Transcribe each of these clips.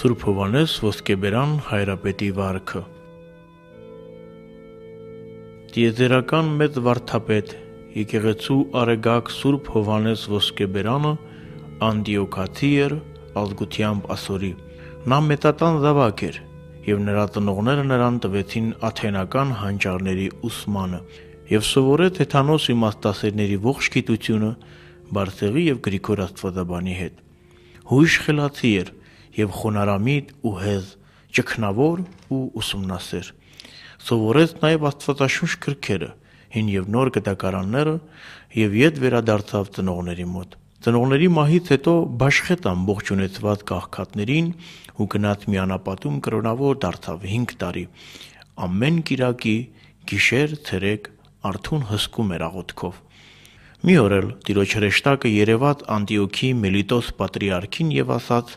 Սուրբ Հովանես Ոսկեբերան հայրապետի վարքը։ Տիեզերական մեծ վարդապետ եկեղեցու արեգակ Սուրբ Հովանես Ոսկեբերանը Անդիոքացի էր ազգությամբ ասորի։ Նա մետատան զավակ էր եւ նրա ծնողները նրան տվեցին աթենական հանճարների ուսմանը եւ սովորեց Թեթանոս իմաստասերների ողջ գիտությունը Բարսեղի եւ Գրիգոր Աստվածաբանի հետ։ Հույժ խելացի էր, եւ խոնարամիտ ու հեզ, ճգնավոր ու ուսումնասեր։ Սովորեց նաեւ Աստվածաշունչ գրքերը, հին եւ նոր գտակարանները եւ իդ վերադարձավ ծնողների մոտ։ Ծնողների մահից հետո Բաշխետ ամբողջ ունեցված կահքատներին ու գնաց միանապատում կրոնավոր դարձավ 5 տարի։ Ամեն Կիրակի գիշեր ցերեկ արթուն հսկում էր աղոթքով։ Մի օր էլ Տիրոջ հրեշտակը Երևատ Անտիոքի Մելիտոս պատրիարքին եւ ասաց,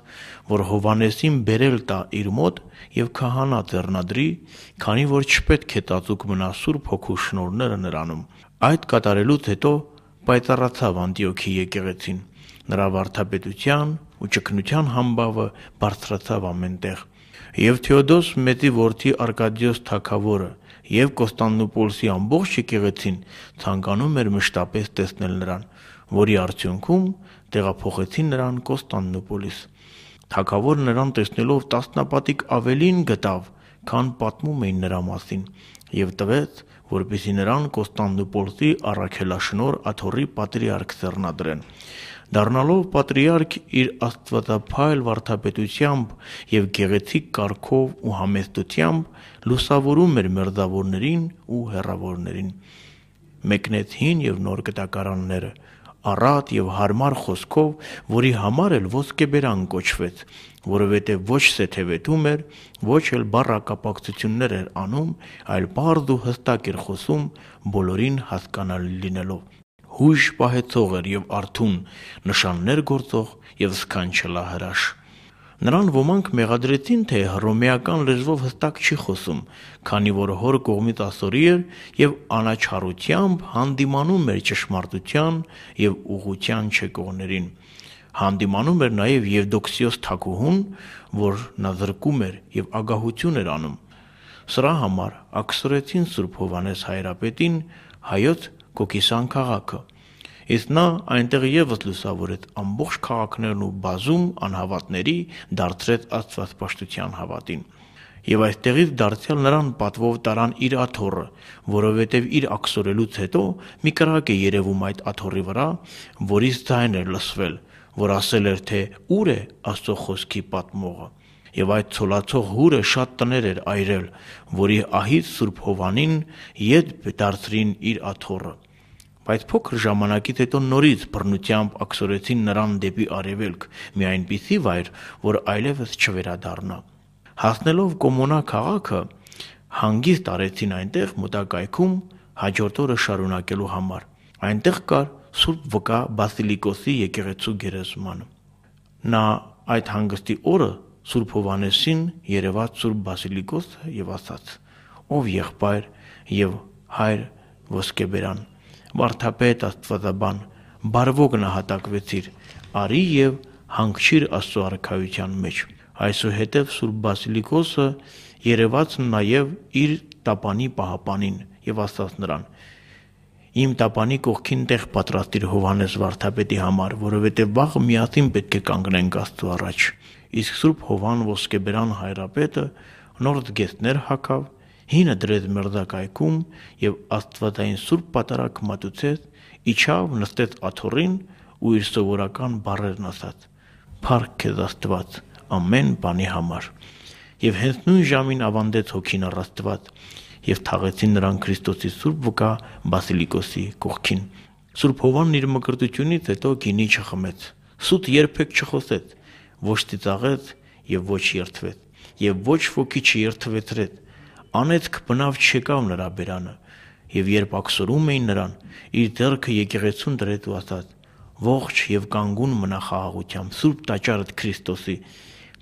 որ Հովանեսին բերել տա իր մոտ եւ քահանա ձեռնադրի, քանի որ չպետք է տածուկ մնա Սուրբ Հոգու շնորհները նրանում։ Այդ կատարելուց հետո պայծառացավ Անտիոքի եկեղեցին։ Նրա վարդապետության ու ճկնության համբավը բարձրացավ ամենտեղ։ Եվ Թեոդոս Մեծի որդի Արկադիոս Թագավորը եւ Կոստանդնուպոլսի ամբողջ եկեղեցին ցանկանում էր մշտապես տեսնել նրան, որի արդյունքում տեղափոխեցին նրան Կոստանդնուպոլիս։ Թագավորը նրան տեսնելով տասնապատիկ ավելին գտավ, քան պատմում էին նրա մասին, եւ տվեց, որպեսի նրան Կոստանդնուպոլսի առաքելաշնոր աթոռի պատրիարք ձեռնադրեն։ Դառնալով պատրիարք իր աստվածափայլ վարդապետությամբ եւ գեղեցիկ կարգով ու համեստությամբ լուսավորում էր մերձավորներին ու հերավորներին։ Մեկնեց հին եւ նոր գտակարանները, առատ եւ հարմար խոսքով, որի համար էլ ոսկեբերան կոչվեց, որովհետեւ ոչ սեթևետում էր, ոչ էլ բառակապակցություններ էր անում, այլ բարձ ու հստակ էր խոսում բոլորին հասկանալի լինելով հույժ պահեցող էր եւ արթուն նշաններ գործող եւ սքանչլա հրաշ։ Նրան ոմանք մեղադրեցին, թե հռոմեական լեզվով հստակ չի խոսում, քանի որ հոր կողմից ասորի էր եւ անաչառությամբ հանդիմանում էր ճշմարտության եւ ուղղության չեկողներին։ Հանդիմանում էր նաեւ Եվդոքսիոս Թագուհուն, որ նա զրկում էր եւ ագահություն էր անում։ Սրա համար ակսորեցին Սուրբ Հովանես Հայրապետին հայոց Կոկիսան քաղաքը։ Իսկ նա այնտեղ եւս լուսավորեց ամբողջ քաղաքներն ու բազում անհավատների դարձրեց Աստված պաշտության հավատին։ Եվ այստեղից դարձյալ նրան պատվով տարան իր աթոռը, որովհետև իր աքսորելուց հետո մի կրակ է երևում այդ աթոռի վրա, որից ձայն էր լսվել, որ ասել էր թե՝ «Ո՞ւր է Աստծո խոսքի պատմողը» եւ այդ ցոլացող հուրը շատ տներ էր այրել, որի ահից Սուրբ Հովանին իդ դարձրին իր աթոռը։ Բայց փոքր ժամանակից հետո նորից բռնությամբ ակսորեցին նրան դեպի արևելք, մի այնպիսի վայր, որ այլևս չվերադառնա։ Հասնելով Կոմոնա քաղաքը, հանգիստ արեցին այնտեղ մտակայքում հաջորդ օրը շարունակելու համար։ Այնտեղ կար Սուրբ Վկա Բասիլիկոսի եկեղեցու գերեզմանը։ Նա այդ հանգստի օրը Սուրբ Հովանեսին երևաց Սուրբ Բասիլիկոս եւ ասաց. Ով եղբայր եւ հայր ոսկեբերան, վարդապետ Աստվածաբան, բարվոք նահատակվեցիր, արի եւ հանգչիր Աստծո արքայության մեջ։ Այսուհետև Սուրբ Բասիլիկոսը երևաց նաեւ իր տապանի պահապանին եւ ասաց նրան. Իմ տապանի կողքին տեղ պատրաստիր Հովանես Վարդապետի համար, որովհետև վաղ միասին պետք է կանգնենք Աստծո առաջ իսկ Սուրբ Հովան ոսկեբերան հայրապետը նոր դգեստներ հակավ, հինը դրեց մերձակայքում եւ աստվածային Սուրբ պատարակ մատուցեց, իջավ, նստեց աթոռին ու իր սովորական բառերն ասաց. «Փառք քեզ Աստված ամեն բանի համար»։ Եվ հենց նույն ժամին ավանդեց հոգին առ Աստված եւ թաղեցին նրան Քրիստոսի Սուրբ վկա Բասիլիկոսի կողքին։ Սուրբ Հովանն իր մկրտությունից հետո գինի չխմեց։ Սուտ երբեք չխոսեց ոչ ծիծաղեց եւ ոչ երթվեց եւ ոչ ոքի չերթվեցրեց անետք բնավ չեկավ նրա բերանը եւ երբ ակսորում էին նրան իր ձեռքը եկեղեցուն դրեց ու ասաց ողջ եւ կանգուն մնա խաղաղությամբ սուրբ տաճարդ քրիստոսի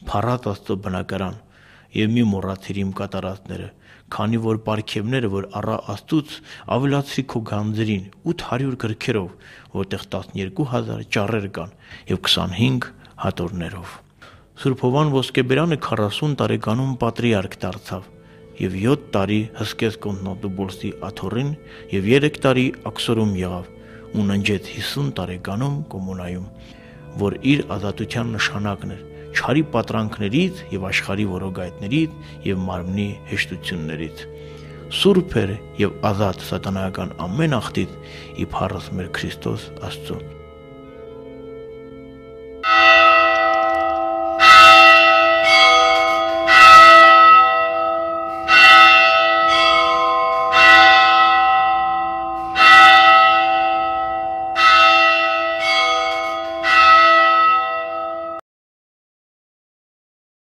փառատ աստծո բնակարան եւ մի մոռացիր իմ կատարածները քանի որ պարքևները որ առա աստուց ավելացրի քո գանձերին 800 գրքերով որտեղ 12000 ճառեր կան եւ 25 հատորներով։ Սուրբ Հովան Ոսկեբերանը 40 տարեկանում պատրիարք դարձավ եւ 7 տարի հսկես կոնտնոդուբոլսի աթորին եւ 3 տարի աքսորում եղավ ու ննջեց 50 տարեկանում կոմունայում, որ իր ազատության նշանակն էր չարի պատրանքներից եւ աշխարի որոգայտներից եւ մարմնի հեշտություններից սուրբ էր եւ ազատ սատանայական ամեն ախտից իբարս մեր Քրիստոս Աստծո